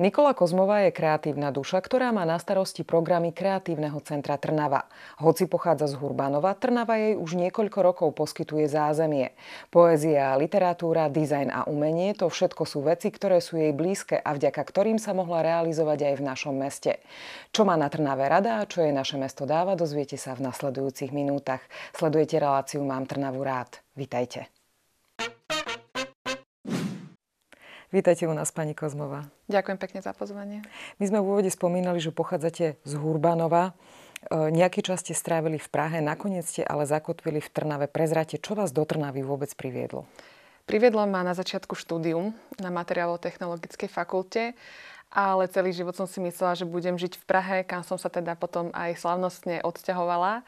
Nikola Kozmová je kreatívna duša, ktorá má na starosti programy Kreatívneho centra Trnava. Hoci pochádza z Hurbanova, Trnava jej už niekoľko rokov poskytuje zázemie. Poézia, literatúra, dizajn a umenie to všetko sú veci, ktoré sú jej blízke a vďaka ktorým sa mohla realizovať aj v našom meste. Čo má na Trnave rada a čo jej naše mesto dáva, dozviete sa v nasledujúcich minútach. Sledujete reláciu Mám Trnavu rád. Vitajte. Vítajte u nás, pani Kozmová. Ďakujem pekne za pozvanie. My sme v úvode spomínali, že pochádzate z Hurbanova. E, nejaký čas ste strávili v Prahe, nakoniec ste ale zakotvili v Trnave. Prezrate, čo vás do Trnavy vôbec priviedlo? Priviedlo ma na začiatku štúdium na materiálo-technologickej fakulte, ale celý život som si myslela, že budem žiť v Prahe, kam som sa teda potom aj slavnostne odťahovala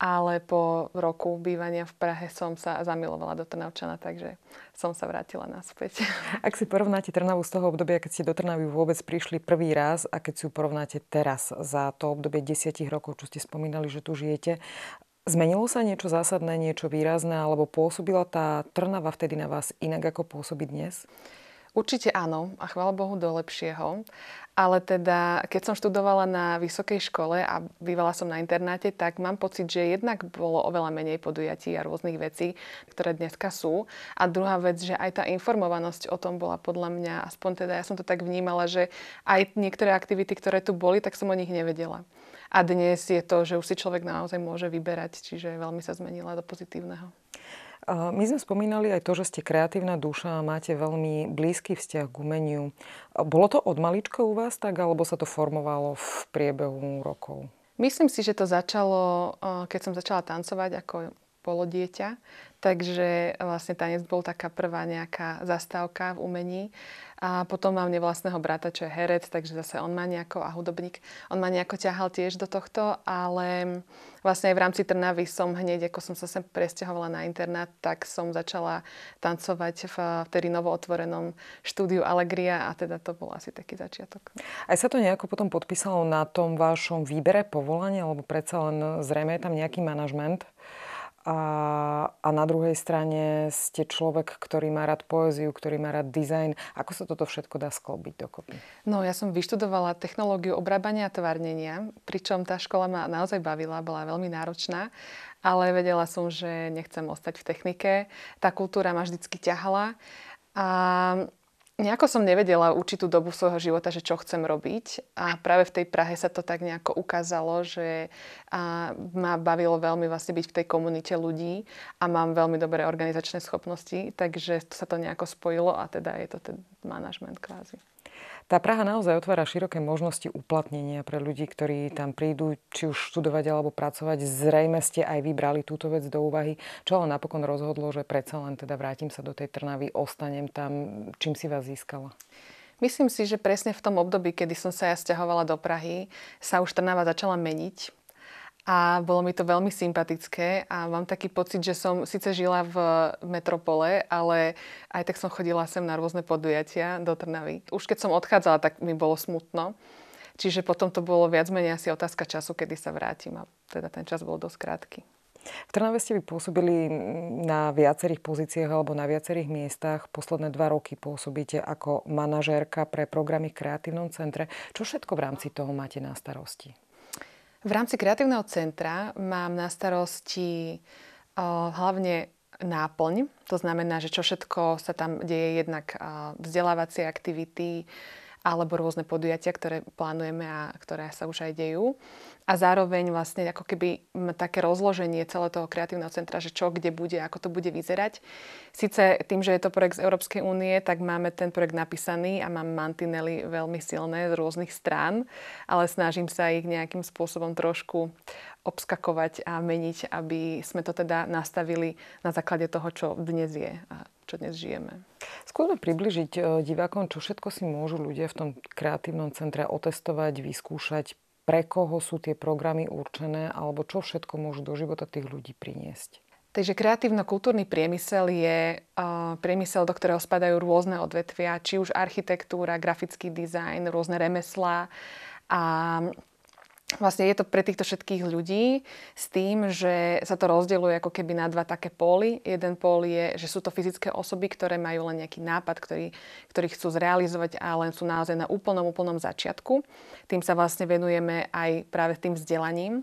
ale po roku bývania v Prahe som sa zamilovala do Trnavčana, takže som sa vrátila naspäť. Ak si porovnáte Trnavu z toho obdobia, keď ste do Trnavy vôbec prišli prvý raz a keď si ju porovnáte teraz za to obdobie desiatich rokov, čo ste spomínali, že tu žijete, Zmenilo sa niečo zásadné, niečo výrazné, alebo pôsobila tá Trnava vtedy na vás inak, ako pôsobí dnes? Určite áno a chvála Bohu do lepšieho. Ale teda, keď som študovala na vysokej škole a bývala som na internáte, tak mám pocit, že jednak bolo oveľa menej podujatí a rôznych vecí, ktoré dneska sú. A druhá vec, že aj tá informovanosť o tom bola podľa mňa, aspoň teda ja som to tak vnímala, že aj niektoré aktivity, ktoré tu boli, tak som o nich nevedela. A dnes je to, že už si človek naozaj môže vyberať, čiže veľmi sa zmenila do pozitívneho. My sme spomínali aj to, že ste kreatívna duša a máte veľmi blízky vzťah k umeniu. Bolo to od malička u vás tak, alebo sa to formovalo v priebehu rokov? Myslím si, že to začalo, eh, keď som začala tancovať ako polodieťa. Takže vlastne tanec bol taká prvá nejaká zastávka v umení. A potom mám nevlastného brata, čo je herec, takže zase on ma nejako, a hudobník, on ma nejako ťahal tiež do tohto, ale vlastne aj v rámci Trnavy som hneď, ako som sa sem presťahovala na internát, tak som začala tancovať v vtedy novootvorenom štúdiu Alegria a teda to bol asi taký začiatok. Aj sa to nejako potom podpísalo na tom vašom výbere povolania, alebo predsa len zrejme je tam nejaký manažment? A, a na druhej strane ste človek, ktorý má rád poéziu, ktorý má rád dizajn. Ako sa toto všetko dá sklobiť. dokopy? No, ja som vyštudovala technológiu obrábania a tvárnenia, pričom tá škola ma naozaj bavila, bola veľmi náročná, ale vedela som, že nechcem ostať v technike. Tá kultúra ma vždycky ťahala. A Nejako som nevedela určitú dobu svojho života, že čo chcem robiť a práve v tej Prahe sa to tak nejako ukázalo, že a ma bavilo veľmi vlastne byť v tej komunite ľudí a mám veľmi dobré organizačné schopnosti, takže sa to nejako spojilo a teda je to ten manažment kvázi. Tá Praha naozaj otvára široké možnosti uplatnenia pre ľudí, ktorí tam prídu, či už študovať alebo pracovať. Zrejme ste aj vybrali túto vec do úvahy, čo ale napokon rozhodlo, že predsa len teda vrátim sa do tej Trnavy, ostanem tam. Čím si vás získala? Myslím si, že presne v tom období, kedy som sa ja stiahovala do Prahy, sa už Trnava začala meniť a bolo mi to veľmi sympatické a mám taký pocit, že som síce žila v metropole, ale aj tak som chodila sem na rôzne podujatia do Trnavy. Už keď som odchádzala, tak mi bolo smutno. Čiže potom to bolo viac menej asi otázka času, kedy sa vrátim a teda ten čas bol dosť krátky. V Trnave ste vy pôsobili na viacerých pozíciách alebo na viacerých miestach. Posledné dva roky pôsobíte ako manažérka pre programy v kreatívnom centre. Čo všetko v rámci toho máte na starosti? V rámci kreatívneho centra mám na starosti eh, hlavne náplň. To znamená, že čo všetko sa tam deje, jednak eh, vzdelávacie aktivity, alebo rôzne podujatia, ktoré plánujeme a ktoré sa už aj dejú. A zároveň vlastne ako keby také rozloženie celého toho kreatívneho centra, že čo kde bude, ako to bude vyzerať. Sice tým, že je to projekt z Európskej únie, tak máme ten projekt napísaný a mám mantinely veľmi silné z rôznych strán, ale snažím sa ich nejakým spôsobom trošku obskakovať a meniť, aby sme to teda nastavili na základe toho, čo dnes je a čo dnes žijeme. Skúsme približiť e, divákom, čo všetko si môžu ľudia v tom kreatívnom centre otestovať, vyskúšať, pre koho sú tie programy určené alebo čo všetko môžu do života tých ľudí priniesť. Takže kreatívno-kultúrny priemysel je uh, priemysel, do ktorého spadajú rôzne odvetvia, či už architektúra, grafický dizajn, rôzne remeslá a Vlastne je to pre týchto všetkých ľudí s tým, že sa to rozdeľuje ako keby na dva také póly. Jeden pól je, že sú to fyzické osoby, ktoré majú len nejaký nápad, ktorý, ktorý chcú zrealizovať a len sú naozaj na úplnom, úplnom začiatku. Tým sa vlastne venujeme aj práve tým vzdelaním.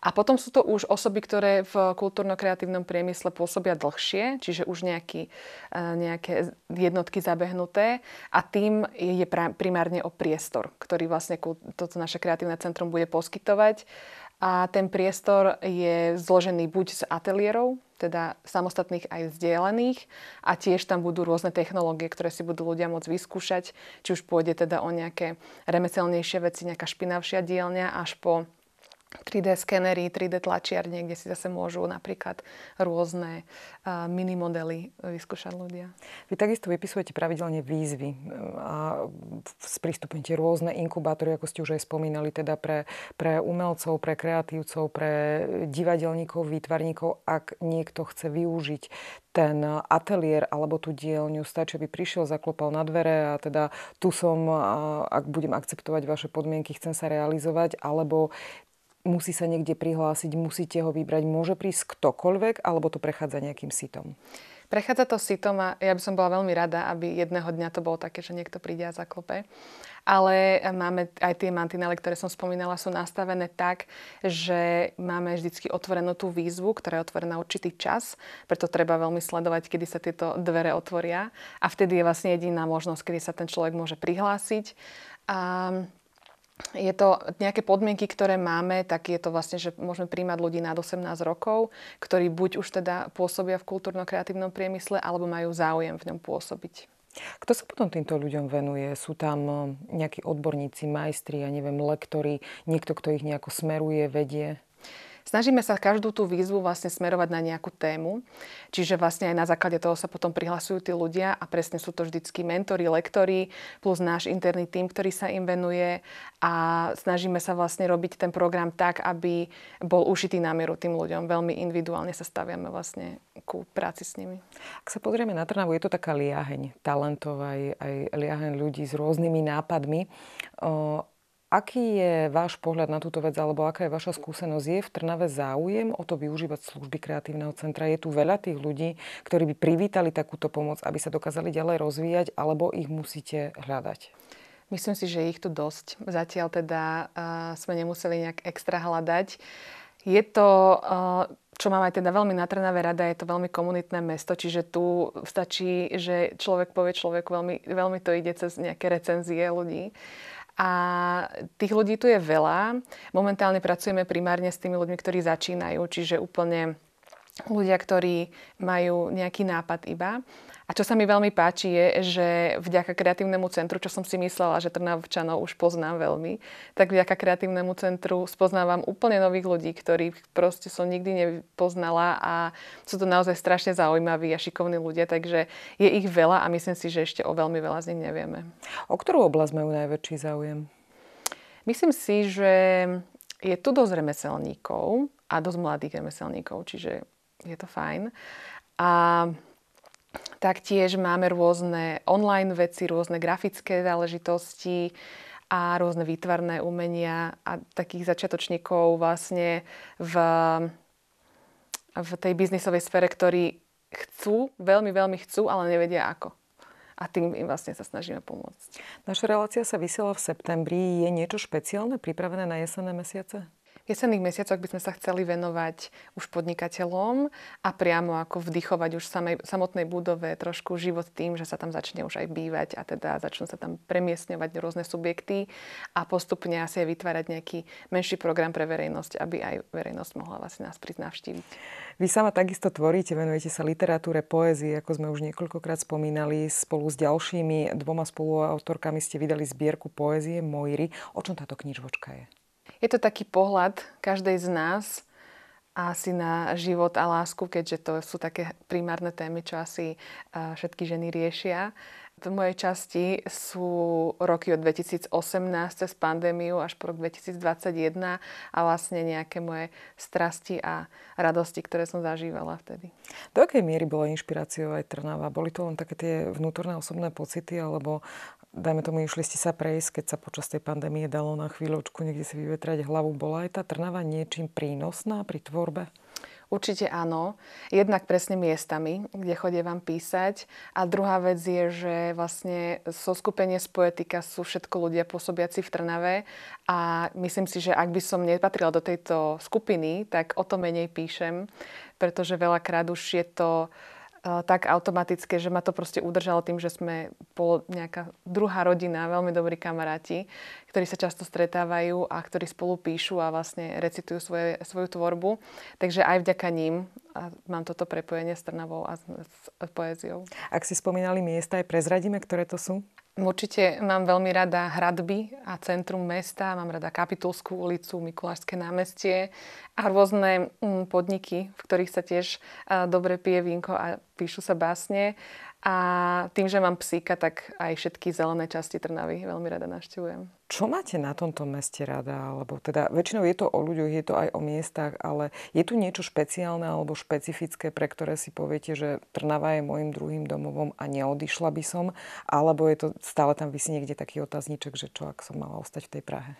A potom sú to už osoby, ktoré v kultúrno-kreatívnom priemysle pôsobia dlhšie, čiže už nejaký, e, nejaké jednotky zabehnuté a tým je primárne o priestor, ktorý vlastne toto naše kreatívne centrum bude poskytovať. A ten priestor je zložený buď z ateliérov, teda samostatných aj vzdielených a tiež tam budú rôzne technológie, ktoré si budú ľudia môcť vyskúšať, či už pôjde teda o nejaké remeselnejšie veci, nejaká špinavšia dielňa až po 3D skenery, 3D tlačiarne, kde si zase môžu napríklad rôzne minimodely e, vyskúšať ľudia. Vy takisto vypisujete pravidelne výzvy e, a sprístupnite rôzne inkubátory, ako ste už aj spomínali, teda pre, pre umelcov, pre kreatívcov, pre divadelníkov, výtvarníkov, ak niekto chce využiť ten ateliér alebo tú dielňu. Stačí, aby prišiel, zaklopal na dvere a teda tu som, ak budem akceptovať vaše podmienky, chcem sa realizovať, alebo musí sa niekde prihlásiť, musíte ho vybrať, môže prísť ktokoľvek, alebo to prechádza nejakým sitom? Prechádza to sitom a ja by som bola veľmi rada, aby jedného dňa to bolo také, že niekto príde a zaklope. Ale máme aj tie mantinely, ktoré som spomínala, sú nastavené tak, že máme vždy otvorenú tú výzvu, ktorá je otvorená určitý čas, preto treba veľmi sledovať, kedy sa tieto dvere otvoria a vtedy je vlastne jediná možnosť, kedy sa ten človek môže prihlásiť. A je to nejaké podmienky, ktoré máme, tak je to vlastne, že môžeme príjmať ľudí nad 18 rokov, ktorí buď už teda pôsobia v kultúrno-kreatívnom priemysle, alebo majú záujem v ňom pôsobiť. Kto sa potom týmto ľuďom venuje? Sú tam eh, nejakí odborníci, majstri, ja neviem, lektori, niekto, kto ich nejako smeruje, vedie? Snažíme sa každú tú výzvu vlastne smerovať na nejakú tému, čiže vlastne aj na základe toho sa potom prihlasujú tí ľudia a presne sú to vždycky mentori, lektori plus náš interný tým, ktorý sa im venuje a snažíme sa vlastne robiť ten program tak, aby bol ušitý na mieru tým ľuďom. Veľmi individuálne sa staviame vlastne ku práci s nimi. Ak sa pozrieme na Trnavu, je to taká liaheň talentov aj, aj liaheň ľudí s rôznymi nápadmi. O, Aký je váš pohľad na túto vec, alebo aká je vaša skúsenosť? Je v Trnave záujem o to využívať služby kreatívneho centra? Je tu veľa tých ľudí, ktorí by privítali takúto pomoc, aby sa dokázali ďalej rozvíjať, alebo ich musíte hľadať? Myslím si, že ich tu dosť. Zatiaľ teda uh, sme nemuseli nejak extra hľadať. Je to uh, čo mám aj teda veľmi na Trnave rada, je to veľmi komunitné mesto, čiže tu stačí, že človek povie človeku, veľmi, veľmi to ide cez nejaké recenzie ľudí. A tých ľudí tu je veľa. Momentálne pracujeme primárne s tými ľuďmi, ktorí začínajú, čiže úplne ľudia, ktorí majú nejaký nápad iba. A čo sa mi veľmi páči je, že vďaka kreatívnemu centru, čo som si myslela, že Trnavčanov už poznám veľmi, tak vďaka kreatívnemu centru spoznávam úplne nových ľudí, ktorých proste som nikdy nepoznala a sú to naozaj strašne zaujímaví a šikovní ľudia, takže je ich veľa a myslím si, že ešte o veľmi veľa z nich nevieme. O ktorú oblasť majú najväčší záujem? Myslím si, že je tu dosť remeselníkov a dosť mladých remeselníkov, čiže je to fajn. A taktiež máme rôzne online veci, rôzne grafické záležitosti a rôzne výtvarné umenia a takých začiatočníkov vlastne v, v tej biznisovej sfere, ktorí chcú, veľmi, veľmi chcú, ale nevedia ako a tým im vlastne sa snažíme pomôcť. Naša relácia sa vysiela v septembri. Je niečo špeciálne pripravené na jesenné mesiace? jesenných mesiacoch by sme sa chceli venovať už podnikateľom a priamo ako vdychovať už v samej, samotnej budove trošku život tým, že sa tam začne už aj bývať a teda začnú sa tam premiesňovať rôzne subjekty a postupne asi aj vytvárať nejaký menší program pre verejnosť, aby aj verejnosť mohla vlastne nás prísť navštíviť. Vy sama takisto tvoríte, venujete sa literatúre, poézii, ako sme už niekoľkokrát spomínali, spolu s ďalšími dvoma spoluautorkami ste vydali zbierku poézie Mojry. O čom táto knižočka je? Je to taký pohľad každej z nás asi na život a lásku, keďže to sú také primárne témy, čo asi eh, všetky ženy riešia. V mojej časti sú roky od 2018 cez pandémiu až po rok 2021 a vlastne nejaké moje strasti a radosti, ktoré som zažívala vtedy. Do akej miery bola inšpiráciou aj Trnava? Boli to len také tie vnútorné osobné pocity alebo dajme tomu, išli ste sa prejsť, keď sa počas tej pandémie dalo na chvíľočku niekde si vyvetrať hlavu. Bola aj tá Trnava niečím prínosná pri tvorbe? Určite áno. Jednak presne miestami, kde chodie vám písať. A druhá vec je, že vlastne so skupenie z poetika sú všetko ľudia pôsobiaci v Trnave a myslím si, že ak by som nepatrila do tejto skupiny, tak o to menej píšem, pretože veľakrát už je to Eh, tak automatické, že ma to proste udržalo tým, že sme bol nejaká druhá rodina, veľmi dobrí kamaráti, ktorí sa často stretávajú a ktorí spolu píšu a vlastne recitujú svoje, svoju tvorbu. Takže aj vďaka ním a mám toto prepojenie s Trnavou a s, s poéziou. Ak si spomínali miesta, aj prezradíme, ktoré to sú? Určite mám veľmi rada hradby a centrum mesta, mám rada Kapitulskú ulicu, Mikulášské námestie a rôzne mm, podniky, v ktorých sa tiež dobre pije vínko a píšu sa básne. A tým, že mám psíka, tak aj všetky zelené časti Trnavy veľmi rada navštevujem. Čo máte na tomto meste rada? Alebo teda väčšinou je to o ľuďoch, je to aj o miestach, ale je tu niečo špeciálne alebo špecifické, pre ktoré si poviete, že Trnava je môjim druhým domovom a neodišla by som? Alebo je to stále tam vysí niekde taký otázniček, že čo ak som mala ostať v tej Prahe?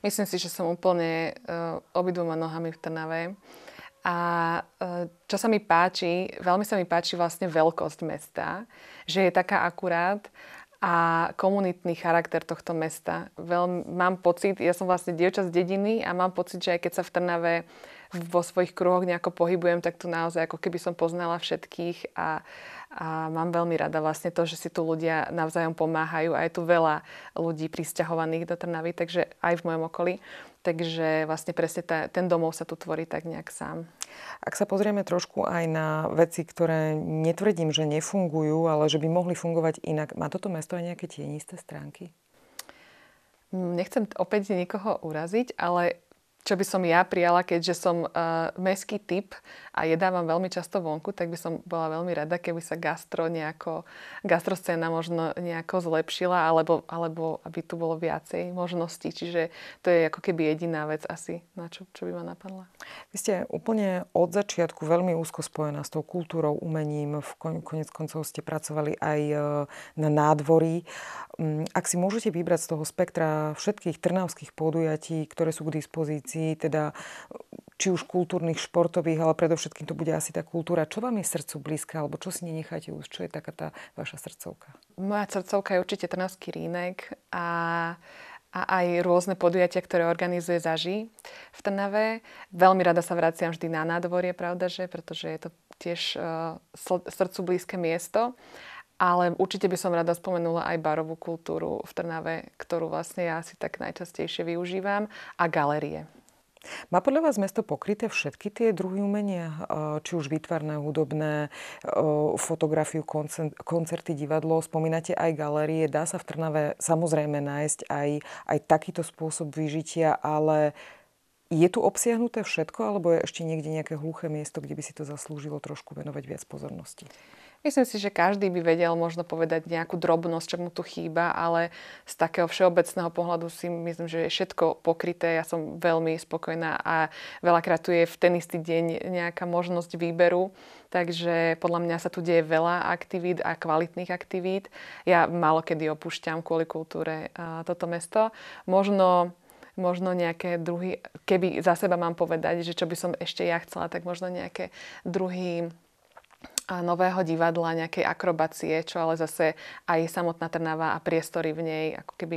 Myslím si, že som úplne uh, obidvoma nohami v Trnave. Uh, a e, čo sa mi páči, veľmi sa mi páči vlastne veľkosť mesta, že je taká akurát a komunitný charakter tohto mesta. Veľmi, mám pocit, ja som vlastne dievča z dediny a mám pocit, že aj keď sa v Trnave vo svojich kruhoch nejako pohybujem, tak tu naozaj ako keby som poznala všetkých a, a mám veľmi rada vlastne to, že si tu ľudia navzájom pomáhajú a je tu veľa ľudí pristahovaných do Trnavy, takže aj v mojom okolí. Takže vlastne presne tá, ten domov sa tu tvorí tak nejak sám. Ak sa pozrieme trošku aj na veci, ktoré netvrdím, že nefungujú, ale že by mohli fungovať inak, má toto mesto aj nejaké tienisté stránky? Hm, nechcem opäť nikoho uraziť, ale čo by som ja prijala, keďže som uh, meský typ a jedávam veľmi často vonku, tak by som bola veľmi rada, keby sa gastro nejako, gastroscéna možno nejako zlepšila, alebo, alebo aby tu bolo viacej možností. Čiže to je ako keby jediná vec asi, na čo, čo by ma napadla. Vy ste úplne od začiatku veľmi úzko spojená s tou kultúrou, umením. V kon, konec koncov ste pracovali aj eh, na nádvorí. Mm, ak si môžete vybrať z toho spektra všetkých trnavských podujatí, ktoré sú k dispozícii, vecí, teda či už kultúrnych, športových, ale predovšetkým to bude asi tá kultúra. Čo vám je srdcu blízka, alebo čo si nenecháte už? Čo je taká tá vaša srdcovka? Moja srdcovka je určite Trnavský rínek a, a aj rôzne podujatia, ktoré organizuje zaží v Trnave. Veľmi rada sa vraciam vždy na nádvorie, pravda, že? Pretože je to tiež uh, srdcu blízke miesto. Ale určite by som rada spomenula aj barovú kultúru v Trnave, ktorú vlastne ja asi tak najčastejšie využívam, a galerie. Má podľa vás mesto pokryté všetky tie druhy umenia? E, či už výtvarné, hudobné, e, fotografiu, koncerty, divadlo, spomínate aj galerie. Dá sa v Trnave samozrejme nájsť aj, aj takýto spôsob vyžitia, ale je tu obsiahnuté všetko, alebo je ešte niekde nejaké hluché miesto, kde by si to zaslúžilo trošku venovať viac pozornosti? Myslím si, že každý by vedel možno povedať nejakú drobnosť, čo mu tu chýba, ale z takého všeobecného pohľadu si myslím, že je všetko pokryté. Ja som veľmi spokojná a veľakrát tu je v ten istý deň nejaká možnosť výberu. Takže podľa mňa sa tu deje veľa aktivít a kvalitných aktivít. Ja malokedy opúšťam kvôli kultúre toto mesto. Možno možno nejaké druhy, keby za seba mám povedať, že čo by som ešte ja chcela, tak možno nejaké druhy nového divadla, nejakej akrobacie, čo ale zase aj samotná Trnava a priestory v nej ako keby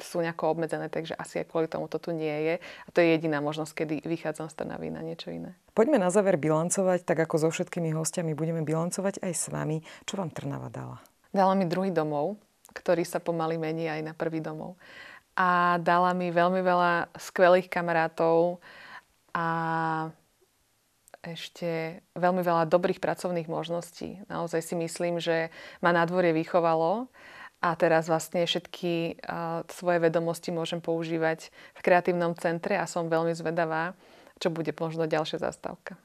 sú nejako obmedzené, takže asi aj kvôli tomu to tu nie je. A to je jediná možnosť, kedy vychádzam z Trnavy na niečo iné. Poďme na záver bilancovať, tak ako so všetkými hostiami budeme bilancovať aj s vami. Čo vám Trnava dala? Dala mi druhý domov, ktorý sa pomaly mení aj na prvý domov a dala mi veľmi veľa skvelých kamarátov a ešte veľmi veľa dobrých pracovných možností. Naozaj si myslím, že ma na dvore vychovalo a teraz vlastne všetky uh, svoje vedomosti môžem používať v kreatívnom centre a som veľmi zvedavá, čo bude možno ďalšia zastávka.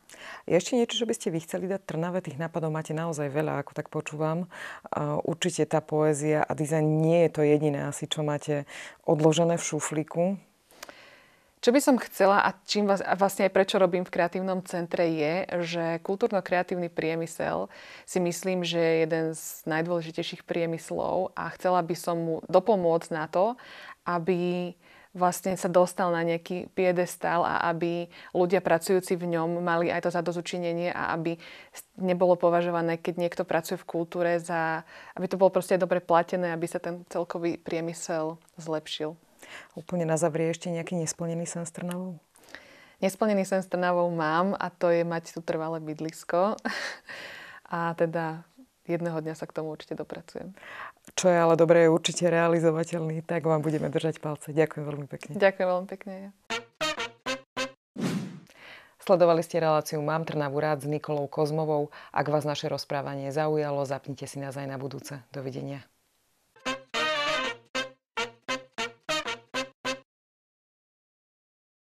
Je ešte niečo, čo by ste vy chceli dať Trnave? Tých nápadov máte naozaj veľa, ako tak počúvam. Určite tá poézia a dizajn nie je to jediné asi, čo máte odložené v šuflíku. Čo by som chcela a čím vás, a vlastne aj prečo robím v kreatívnom centre je, že kultúrno-kreatívny priemysel si myslím, že je jeden z najdôležitejších priemyslov a chcela by som mu dopomôcť na to, aby vlastne sa dostal na nejaký piedestal a aby ľudia pracujúci v ňom mali aj to zadozučinenie a aby nebolo považované, keď niekto pracuje v kultúre, za, aby to bolo proste dobre platené, aby sa ten celkový priemysel zlepšil. Úplne na zavrie ešte nejaký nesplnený sen s Trnavou? Nesplnený sen s Trnavou mám a to je mať tu trvalé bydlisko. a teda jedného dňa sa k tomu určite dopracujem čo je ale dobré, je určite realizovateľný, tak vám budeme držať palce. Ďakujem veľmi pekne. Ďakujem veľmi pekne. Sledovali ste reláciu Mám Trnavú rád s Nikolou Kozmovou. Ak vás naše rozprávanie zaujalo, zapnite si nás aj na budúce. Dovidenia.